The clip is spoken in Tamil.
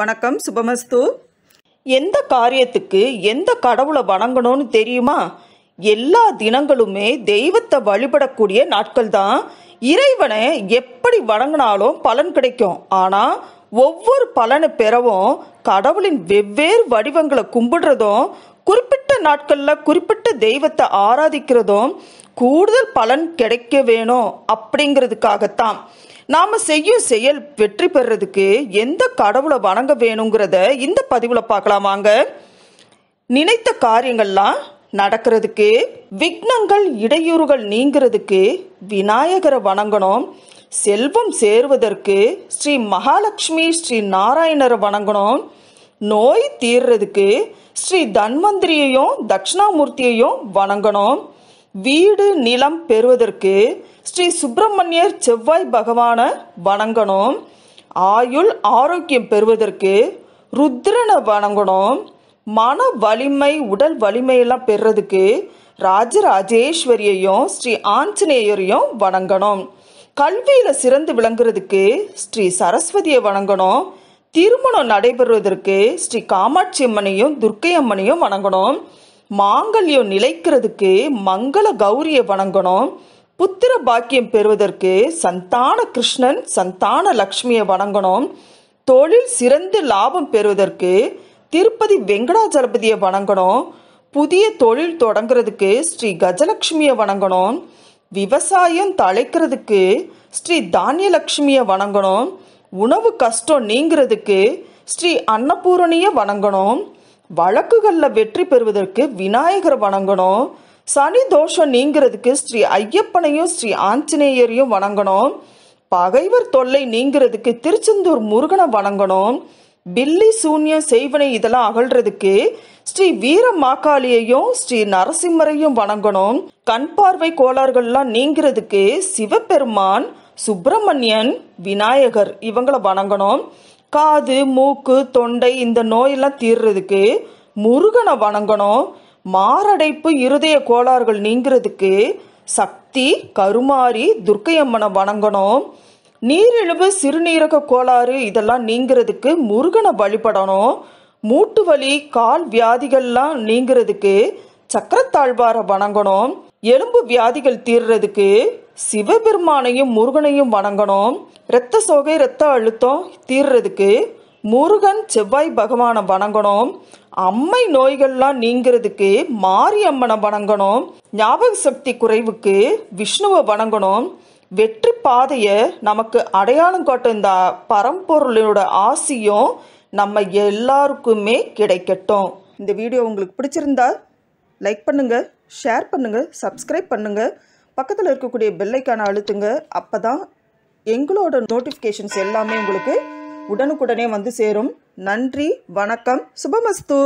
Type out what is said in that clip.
வணக்கம் சுபமஸ்து எந்த காரியத்துக்கு எந்த கடவுளை வணங்கணும்னு தெரியுமா எல்லா தினங்களுமே தெய்வத்தை வழிபடக்கூடிய நாட்கள் தான் இறைவனை எப்படி வணங்கினாலும் பலன் கிடைக்கும் ஆனால் ஒவ்வொரு பலனை பெறவும் கடவுளின் வெவ்வேறு வடிவங்களை கும்பிடுறதும் குறிப்பிட்ட நாட்களில் குறிப்பிட்ட தெய்வத்தை ஆராதிக்கிறதும் கூடுதல் பலன் கிடைக்க வேணும் அப்படிங்கிறதுக்காகத்தான் நாம் செய்யும் செயல் வெற்றி பெறதுக்கு எந்த கடவுளை வணங்க வேணுங்கிறத இந்த பதிவில் பார்க்கலாம் வாங்க நினைத்த காரியங்கள்லாம் நடக்கிறதுக்கு விக்னங்கள் இடையூறுகள் நீங்கிறதுக்கு விநாயகரை வணங்கணும் செல்வம் சேருவதற்கு ஸ்ரீ மகாலட்சுமி ஸ்ரீ நாராயணரை வணங்கணும் நோய் தீர்றதுக்கு ஸ்ரீ தன்வந்திரியையும் தட்சிணாமூர்த்தியையும் வணங்கணும் வீடு நிலம் பெறுவதற்கு ஸ்ரீ சுப்பிரமணியர் செவ்வாய் பகவான வணங்கணும் ஆயுள் ஆரோக்கியம் பெறுவதற்கு ருத்ரனை வணங்கணும் மன வலிமை உடல் வலிமையெல்லாம் பெறுறதுக்கு ராஜராஜேஸ்வரியையும் ஸ்ரீ ஆஞ்சநேயரையும் வணங்கணும் கல்வியில் சிறந்து விளங்குறதுக்கு ஸ்ரீ சரஸ்வதியை வணங்கணும் திருமணம் நடைபெறுவதற்கு ஸ்ரீ காமாட்சி அம்மனையும் துர்க்கை அம்மனையும் வணங்கணும் மாங்கல்யம் நிலைக்கிறதுக்கு மங்கள கௌரியை வணங்கணும் புத்திர பாக்கியம் பெறுவதற்கு சந்தான கிருஷ்ணன் சந்தான லக்ஷ்மியை வணங்கணும் தொழில் சிறந்து லாபம் பெறுவதற்கு திருப்பதி வெங்கடாஜலபதியை வணங்கணும் புதிய தொழில் தொடங்குறதுக்கு ஸ்ரீ கஜலட்சுமியை வணங்கணும் விவசாயம் தழைக்கிறதுக்கு ஸ்ரீ தானியலட்சுமியை வணங்கணும் உணவு கஷ்டம் நீங்கிறதுக்கு ஸ்ரீ அன்னபூரணியை வணங்கணும் வழக்குகளில் வெற்றி பெறுவதற்கு விநாயகர் வணங்கணும் சனி தோஷம் நீங்கிறதுக்கு ஸ்ரீ ஐயப்பனையும் ஸ்ரீ ஆஞ்சநேயரையும் வணங்கணும் பகைவர் தொல்லை நீங்கிறதுக்கு திருச்செந்தூர் முருகனை வணங்கணும் பில்லி சூன்யம் செய்வனை இதெல்லாம் அகழ்றதுக்கு ஸ்ரீ வீர மாக்காளியையும் ஸ்ரீ நரசிம்மரையும் வணங்கணும் கண் பார்வை கோளாறுகள்லாம் நீங்கிறதுக்கு சிவபெருமான் சுப்பிரமணியன் விநாயகர் இவங்களை வணங்கணும் காது மூக்கு தொண்டை இந்த நோயெல்லாம் தீர்றதுக்கு முருகனை வணங்கணும் மாரடைப்பு இருதய கோளாறுகள் நீங்கிறதுக்கு சக்தி கருமாரி துர்க்கையம்மனை வணங்கணும் நீரிழிவு சிறுநீரக கோளாறு இதெல்லாம் நீங்கிறதுக்கு முருகனை வழிபடணும் மூட்டு வலி கால் வியாதிகள்லாம் நீங்கிறதுக்கு சக்கரத்தாழ்வாரை வணங்கணும் எலும்பு வியாதிகள் தீர்றதுக்கு சிவபெருமானையும் முருகனையும் வணங்கணும் இரத்த சோகை இரத்த அழுத்தம் தீர்றதுக்கு முருகன் செவ்வாய் பகவானை வணங்கணும் அம்மை நோய்கள்லாம் நீங்கிறதுக்கு மாரியம்மனை வணங்கணும் ஞாபக சக்தி குறைவுக்கு விஷ்ணுவை வணங்கணும் வெற்றி பாதையை நமக்கு அடையாளம் காட்ட இந்த பரம்பொருளோட ஆசியும் நம்ம எல்லாருக்குமே கிடைக்கட்டும் இந்த வீடியோ உங்களுக்கு பிடிச்சிருந்தா லைக் பண்ணுங்கள் ஷேர் பண்ணுங்கள் சப்ஸ்கிரைப் பண்ணுங்கள் பக்கத்தில் இருக்கக்கூடிய பெல்லைக்கான அழுத்துங்க அப்போ தான் எங்களோட நோட்டிஃபிகேஷன்ஸ் எல்லாமே உங்களுக்கு உடனுக்குடனே வந்து சேரும் நன்றி வணக்கம் சுபமஸ்து